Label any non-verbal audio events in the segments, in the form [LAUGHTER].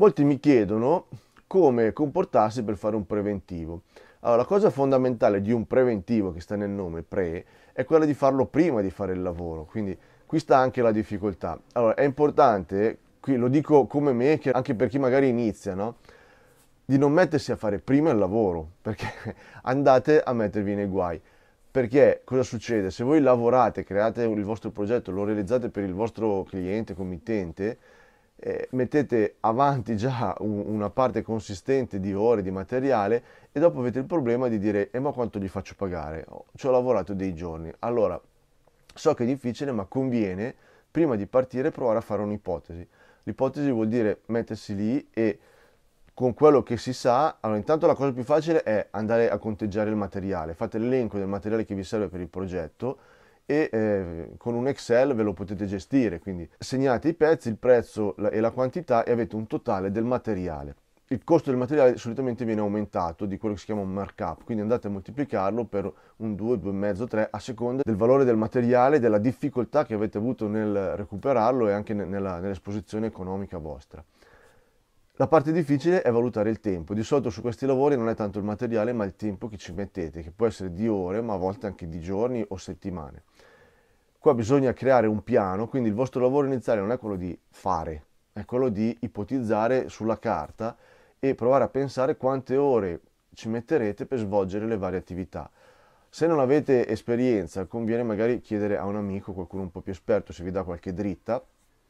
Molti mi chiedono come comportarsi per fare un preventivo. Allora, la cosa fondamentale di un preventivo che sta nel nome pre è quella di farlo prima di fare il lavoro, quindi qui sta anche la difficoltà. Allora, è importante, qui lo dico come me, che anche per chi magari inizia, no? di non mettersi a fare prima il lavoro, [LAUGHS] perché andate a mettervi nei guai. Perché cosa succede? Se voi lavorate, create il vostro progetto, lo realizzate per il vostro cliente, committente, eh, mettete avanti già una parte consistente di ore di materiale e dopo avete il problema di dire e eh, ma quanto gli faccio pagare? ci ho lavorato dei giorni. Allora, so che è difficile ma conviene prima di partire provare a fare un'ipotesi. L'ipotesi vuol dire mettersi lì e con quello che si sa, allora intanto la cosa più facile è andare a conteggiare il materiale, fate l'elenco del materiale che vi serve per il progetto e eh, con un Excel ve lo potete gestire, quindi segnate i pezzi, il prezzo e la quantità e avete un totale del materiale. Il costo del materiale solitamente viene aumentato di quello che si chiama un markup, quindi andate a moltiplicarlo per un 2, 2,5, 3 a seconda del valore del materiale, della difficoltà che avete avuto nel recuperarlo e anche nella, nell'esposizione economica vostra. La parte difficile è valutare il tempo. Di solito su questi lavori non è tanto il materiale, ma il tempo che ci mettete, che può essere di ore, ma a volte anche di giorni o settimane. Qua bisogna creare un piano, quindi il vostro lavoro iniziale non è quello di fare, è quello di ipotizzare sulla carta e provare a pensare quante ore ci metterete per svolgere le varie attività. Se non avete esperienza, conviene magari chiedere a un amico, qualcuno un po' più esperto, se vi dà qualche dritta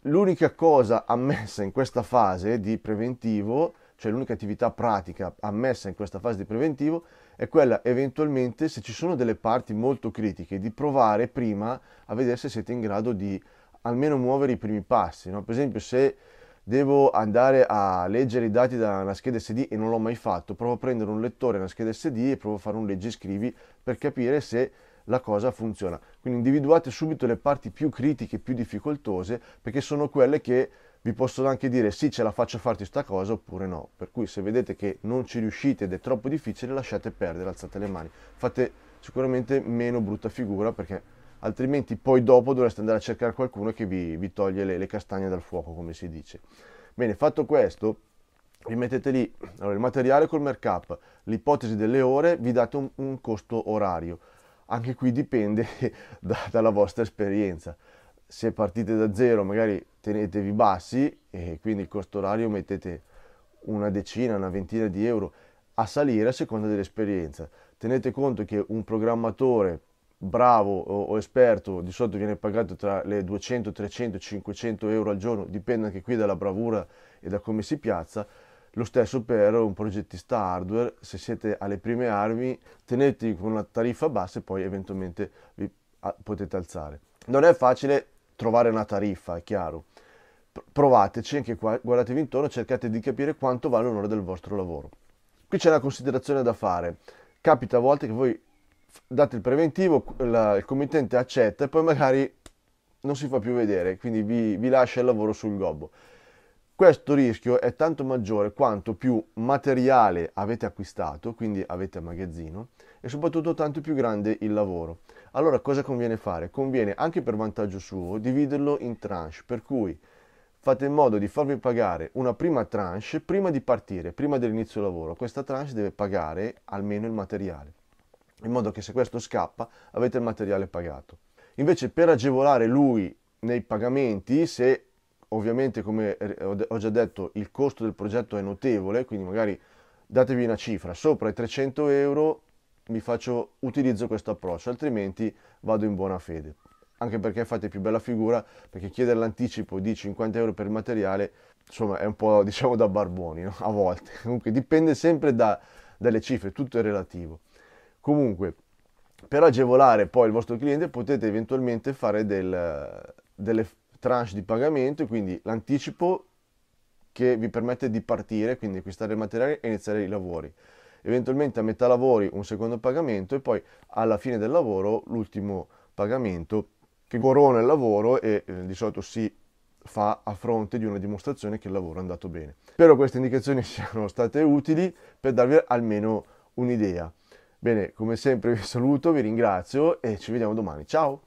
L'unica cosa ammessa in questa fase di preventivo, cioè l'unica attività pratica ammessa in questa fase di preventivo, è quella eventualmente, se ci sono delle parti molto critiche, di provare prima a vedere se siete in grado di almeno muovere i primi passi. No? Per esempio, se devo andare a leggere i dati da una scheda SD e non l'ho mai fatto, provo a prendere un lettore e una scheda SD e provo a fare un legge e scrivi per capire se la cosa funziona. Quindi individuate subito le parti più critiche, più difficoltose, perché sono quelle che vi possono anche dire sì ce la faccio a farti questa cosa oppure no. Per cui se vedete che non ci riuscite ed è troppo difficile lasciate perdere, alzate le mani. Fate sicuramente meno brutta figura perché altrimenti poi dopo dovreste andare a cercare qualcuno che vi, vi toglie le, le castagne dal fuoco come si dice. Bene, fatto questo, vi mettete lì allora, il materiale col markup, l'ipotesi delle ore, vi date un, un costo orario anche qui dipende [LAUGHS] da, dalla vostra esperienza. Se partite da zero magari tenetevi bassi e quindi il costo orario mettete una decina, una ventina di euro a salire a seconda dell'esperienza. Tenete conto che un programmatore bravo o, o esperto di solito viene pagato tra le 200, 300, 500 euro al giorno, dipende anche qui dalla bravura e da come si piazza lo stesso per un progettista hardware, se siete alle prime armi tenete con una tariffa bassa e poi eventualmente vi potete alzare. Non è facile trovare una tariffa, è chiaro. Provateci anche qua, guardatevi intorno, cercate di capire quanto vale un'ora del vostro lavoro. Qui c'è una considerazione da fare. Capita a volte che voi date il preventivo, la, il committente accetta e poi magari non si fa più vedere, quindi vi, vi lascia il lavoro sul gobbo. Questo rischio è tanto maggiore quanto più materiale avete acquistato, quindi avete a magazzino, e soprattutto tanto più grande il lavoro. Allora cosa conviene fare? Conviene anche per vantaggio suo dividerlo in tranche, per cui fate in modo di farvi pagare una prima tranche prima di partire, prima dell'inizio del lavoro. Questa tranche deve pagare almeno il materiale, in modo che se questo scappa avete il materiale pagato. Invece per agevolare lui nei pagamenti, se Ovviamente, come ho già detto, il costo del progetto è notevole, quindi magari datevi una cifra, sopra i 300 euro mi faccio, utilizzo questo approccio, altrimenti vado in buona fede. Anche perché fate più bella figura, perché chiedere l'anticipo di 50 euro per il materiale, insomma, è un po' [LAUGHS] diciamo da barboni, no? a volte. Comunque dipende sempre da, dalle cifre, tutto è relativo. Comunque, per agevolare poi il vostro cliente potete eventualmente fare del, delle, tranche di pagamento, quindi l'anticipo che vi permette di partire, quindi acquistare il materiale e iniziare i lavori. Eventualmente a metà lavori un secondo pagamento e poi alla fine del lavoro l'ultimo pagamento che corona il lavoro e eh, di solito si fa a fronte di una dimostrazione che il lavoro è andato bene. Spero queste indicazioni [LAUGHS] siano state utili per darvi almeno un'idea. Bene, come sempre vi saluto, vi ringrazio e ci vediamo domani. Ciao!